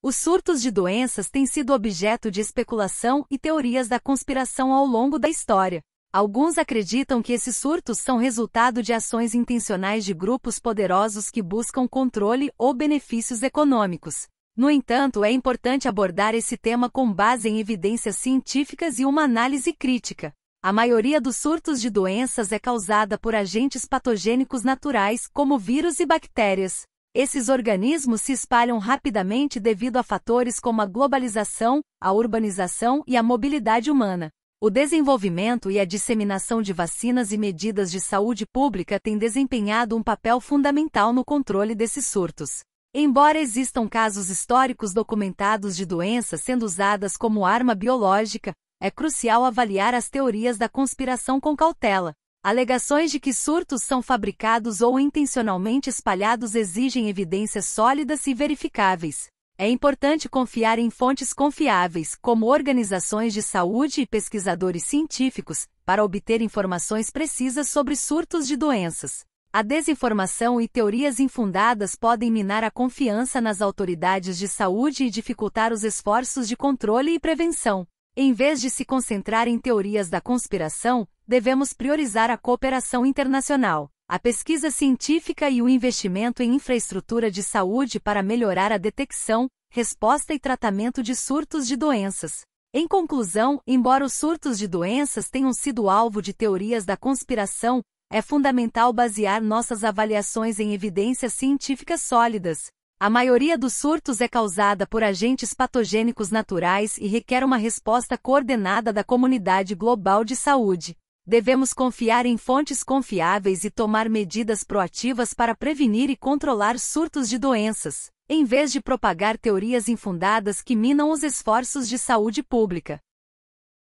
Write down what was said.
Os surtos de doenças têm sido objeto de especulação e teorias da conspiração ao longo da história. Alguns acreditam que esses surtos são resultado de ações intencionais de grupos poderosos que buscam controle ou benefícios econômicos. No entanto, é importante abordar esse tema com base em evidências científicas e uma análise crítica. A maioria dos surtos de doenças é causada por agentes patogênicos naturais, como vírus e bactérias. Esses organismos se espalham rapidamente devido a fatores como a globalização, a urbanização e a mobilidade humana. O desenvolvimento e a disseminação de vacinas e medidas de saúde pública têm desempenhado um papel fundamental no controle desses surtos. Embora existam casos históricos documentados de doenças sendo usadas como arma biológica, é crucial avaliar as teorias da conspiração com cautela, Alegações de que surtos são fabricados ou intencionalmente espalhados exigem evidências sólidas e verificáveis. É importante confiar em fontes confiáveis, como organizações de saúde e pesquisadores científicos, para obter informações precisas sobre surtos de doenças. A desinformação e teorias infundadas podem minar a confiança nas autoridades de saúde e dificultar os esforços de controle e prevenção. Em vez de se concentrar em teorias da conspiração, devemos priorizar a cooperação internacional, a pesquisa científica e o investimento em infraestrutura de saúde para melhorar a detecção, resposta e tratamento de surtos de doenças. Em conclusão, embora os surtos de doenças tenham sido alvo de teorias da conspiração, é fundamental basear nossas avaliações em evidências científicas sólidas. A maioria dos surtos é causada por agentes patogênicos naturais e requer uma resposta coordenada da comunidade global de saúde devemos confiar em fontes confiáveis e tomar medidas proativas para prevenir e controlar surtos de doenças, em vez de propagar teorias infundadas que minam os esforços de saúde pública.